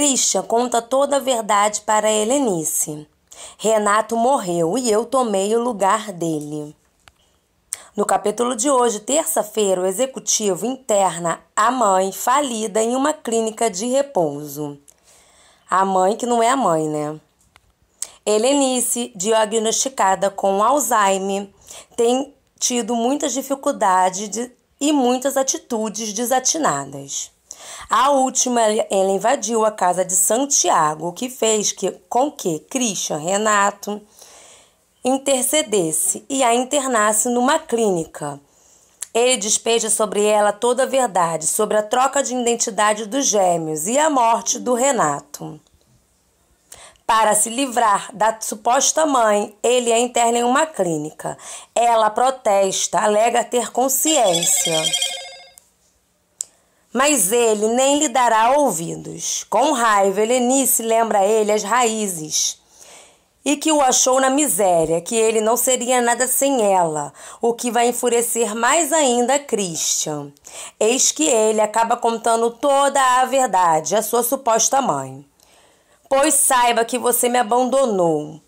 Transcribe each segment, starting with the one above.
Christian conta toda a verdade para Helenice. Renato morreu e eu tomei o lugar dele. No capítulo de hoje, terça-feira, o executivo interna a mãe falida em uma clínica de repouso. A mãe que não é a mãe, né? Helenice, diagnosticada com Alzheimer, tem tido muitas dificuldades e muitas atitudes desatinadas. A última, ela invadiu a casa de Santiago, o que fez que, com que Christian Renato intercedesse e a internasse numa clínica. Ele despeja sobre ela toda a verdade sobre a troca de identidade dos gêmeos e a morte do Renato. Para se livrar da suposta mãe, ele a interna em uma clínica. Ela protesta, alega ter consciência mas ele nem lhe dará ouvidos. Com raiva, Helenice lembra a ele as raízes e que o achou na miséria, que ele não seria nada sem ela, o que vai enfurecer mais ainda Christian. Eis que ele acaba contando toda a verdade à sua suposta mãe. Pois saiba que você me abandonou.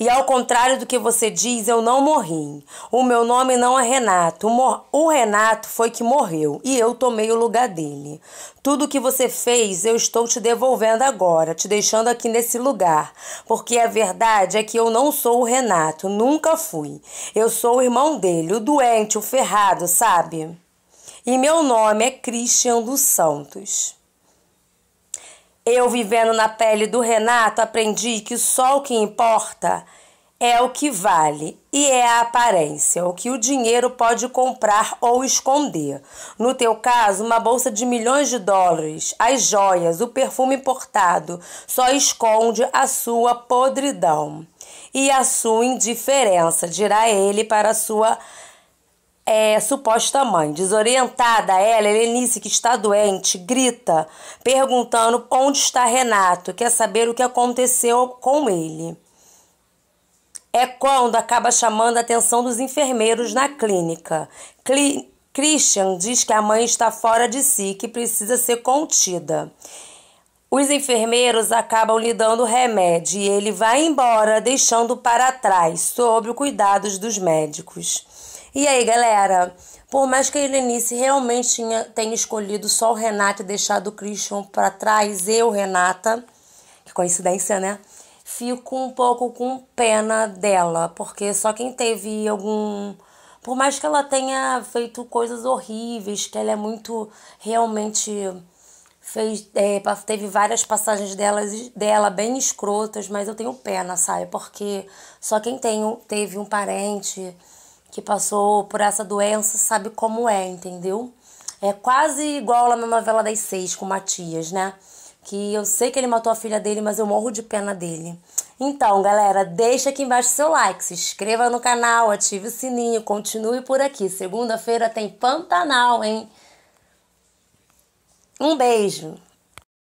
E ao contrário do que você diz, eu não morri. O meu nome não é Renato. O Renato foi que morreu e eu tomei o lugar dele. Tudo o que você fez, eu estou te devolvendo agora, te deixando aqui nesse lugar. Porque a verdade é que eu não sou o Renato, nunca fui. Eu sou o irmão dele, o doente, o ferrado, sabe? E meu nome é Christian dos Santos. Eu vivendo na pele do Renato aprendi que só o que importa é o que vale e é a aparência, o que o dinheiro pode comprar ou esconder. No teu caso, uma bolsa de milhões de dólares, as joias, o perfume importado só esconde a sua podridão e a sua indiferença, dirá ele para sua é, suposta mãe. Desorientada, ela, Helenice, que está doente, grita, perguntando onde está Renato, quer saber o que aconteceu com ele. É quando acaba chamando a atenção dos enfermeiros na clínica. Cli Christian diz que a mãe está fora de si, que precisa ser contida. Os enfermeiros acabam lhe dando remédio e ele vai embora, deixando para trás, sob os cuidados dos médicos. E aí, galera? Por mais que a Helenice realmente tenha escolhido só o Renato e deixado o Christian para trás, eu, Renata, que coincidência, né? Fico um pouco com pena dela, porque só quem teve algum. Por mais que ela tenha feito coisas horríveis, que ela é muito realmente fez é, teve várias passagens delas, dela bem escrotas, mas eu tenho pena, sabe? Porque só quem tem, teve um parente que passou por essa doença sabe como é, entendeu? É quase igual lá na novela das seis com Matias, né? Que eu sei que ele matou a filha dele, mas eu morro de pena dele. Então, galera, deixa aqui embaixo seu like, se inscreva no canal, ative o sininho, continue por aqui. Segunda-feira tem Pantanal, hein? Um beijo!